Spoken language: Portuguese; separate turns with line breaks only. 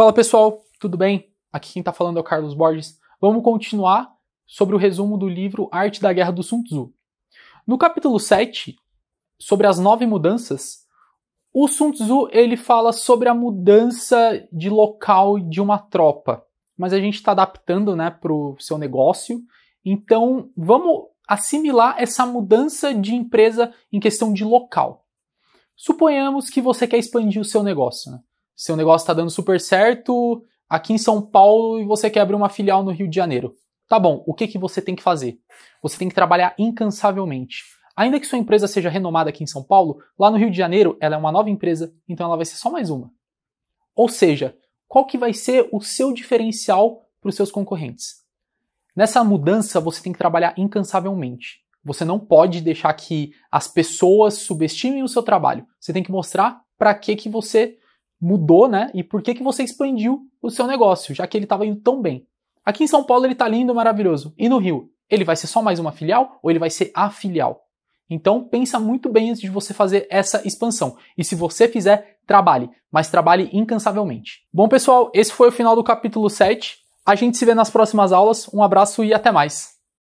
Fala pessoal, tudo bem? Aqui quem está falando é o Carlos Borges. Vamos continuar sobre o resumo do livro Arte da Guerra do Sun Tzu. No capítulo 7, sobre as nove mudanças, o Sun Tzu ele fala sobre a mudança de local de uma tropa, mas a gente está adaptando né, para o seu negócio. Então vamos assimilar essa mudança de empresa em questão de local. Suponhamos que você quer expandir o seu negócio. Né? seu negócio está dando super certo aqui em São Paulo e você quer abrir uma filial no Rio de Janeiro. Tá bom, o que, que você tem que fazer? Você tem que trabalhar incansavelmente. Ainda que sua empresa seja renomada aqui em São Paulo, lá no Rio de Janeiro ela é uma nova empresa, então ela vai ser só mais uma. Ou seja, qual que vai ser o seu diferencial para os seus concorrentes? Nessa mudança você tem que trabalhar incansavelmente. Você não pode deixar que as pessoas subestimem o seu trabalho. Você tem que mostrar para que que você mudou, né? E por que, que você expandiu o seu negócio, já que ele estava indo tão bem. Aqui em São Paulo ele está lindo, maravilhoso. E no Rio, ele vai ser só mais uma filial ou ele vai ser a filial? Então pensa muito bem antes de você fazer essa expansão. E se você fizer, trabalhe, mas trabalhe incansavelmente. Bom, pessoal, esse foi o final do capítulo 7. A gente se vê nas próximas aulas. Um abraço e até mais.